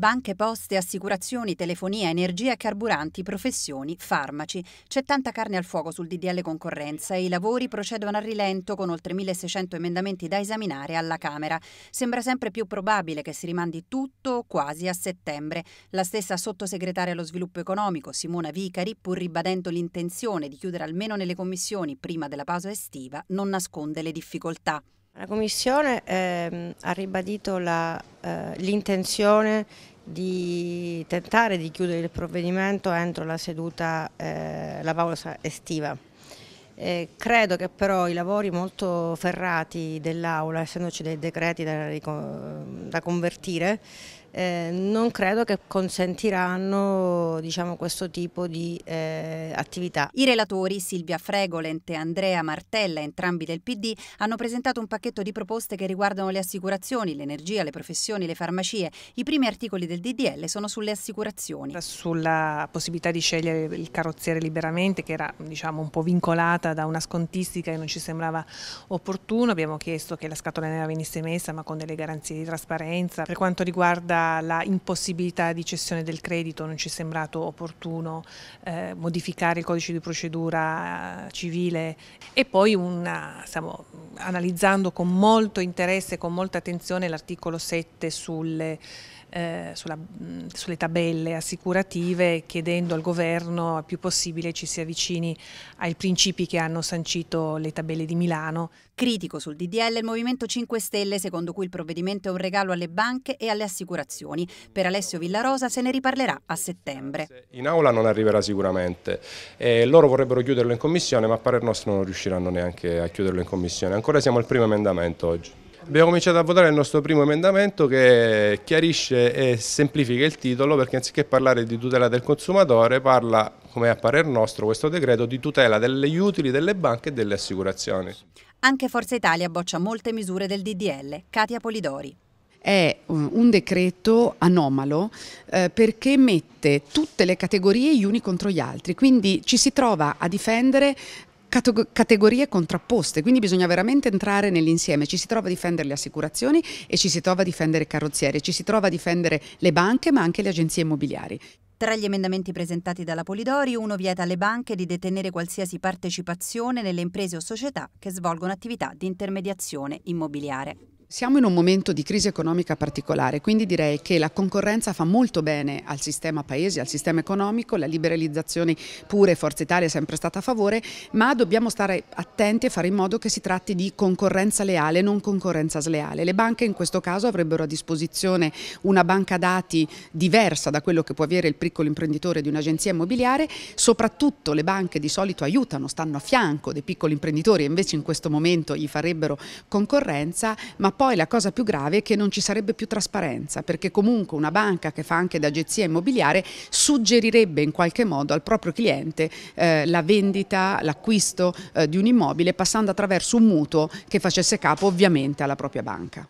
Banche, poste, assicurazioni, telefonia, energia, carburanti, professioni, farmaci. C'è tanta carne al fuoco sul DDL concorrenza e i lavori procedono a rilento con oltre 1600 emendamenti da esaminare alla Camera. Sembra sempre più probabile che si rimandi tutto quasi a settembre. La stessa sottosegretaria allo sviluppo economico, Simona Vicari, pur ribadendo l'intenzione di chiudere almeno nelle commissioni prima della pausa estiva, non nasconde le difficoltà. La Commissione eh, ha ribadito eh, l'intenzione eh, di tentare di chiudere il provvedimento entro la seduta, eh, la pausa estiva. Eh, credo che però i lavori molto ferrati dell'Aula, essendoci dei decreti da, da convertire, eh, non credo che consentiranno diciamo, questo tipo di eh, attività. I relatori Silvia Fregolent e Andrea Martella, entrambi del PD, hanno presentato un pacchetto di proposte che riguardano le assicurazioni, l'energia, le professioni, le farmacie. I primi articoli del DDL sono sulle assicurazioni. Sulla possibilità di scegliere il carrozziere liberamente, che era diciamo, un po' vincolata da una scontistica che non ci sembrava opportuno, abbiamo chiesto che la scatola nera venisse messa ma con delle garanzie di trasparenza. Per quanto riguarda la impossibilità di cessione del credito non ci è sembrato opportuno eh, modificare il codice di procedura eh, civile e poi una, stiamo analizzando con molto interesse, e con molta attenzione l'articolo 7 sulle eh, sulla, sulle tabelle assicurative chiedendo al governo il più possibile ci si avvicini ai principi che hanno sancito le tabelle di Milano. Critico sul DDL il Movimento 5 Stelle secondo cui il provvedimento è un regalo alle banche e alle assicurazioni. Per Alessio Villarosa se ne riparlerà a settembre. In aula non arriverà sicuramente. Eh, loro vorrebbero chiuderlo in commissione ma a parer nostro non riusciranno neanche a chiuderlo in commissione. Ancora siamo al primo emendamento oggi. Abbiamo cominciato a votare il nostro primo emendamento che chiarisce e semplifica il titolo perché anziché parlare di tutela del consumatore parla, come a parer nostro questo decreto, di tutela degli utili delle banche e delle assicurazioni. Anche Forza Italia boccia molte misure del DDL. Katia Polidori è eh, un decreto anomalo eh, perché mette tutte le categorie gli uni contro gli altri, quindi ci si trova a difendere categorie contrapposte, quindi bisogna veramente entrare nell'insieme, ci si trova a difendere le assicurazioni e ci si trova a difendere i carrozzieri, ci si trova a difendere le banche ma anche le agenzie immobiliari. Tra gli emendamenti presentati dalla Polidori, uno vieta alle banche di detenere qualsiasi partecipazione nelle imprese o società che svolgono attività di intermediazione immobiliare. Siamo in un momento di crisi economica particolare, quindi direi che la concorrenza fa molto bene al sistema paese, al sistema economico, la liberalizzazione pure Forza Italia è sempre stata a favore, ma dobbiamo stare attenti e fare in modo che si tratti di concorrenza leale, non concorrenza sleale. Le banche in questo caso avrebbero a disposizione una banca dati diversa da quello che può avere il piccolo imprenditore di un'agenzia immobiliare, soprattutto le banche di solito aiutano, stanno a fianco dei piccoli imprenditori e invece in questo momento gli farebbero concorrenza, ma poi la cosa più grave è che non ci sarebbe più trasparenza, perché comunque una banca che fa anche da agenzia immobiliare suggerirebbe in qualche modo al proprio cliente eh, la vendita, l'acquisto eh, di un immobile passando attraverso un mutuo che facesse capo ovviamente alla propria banca.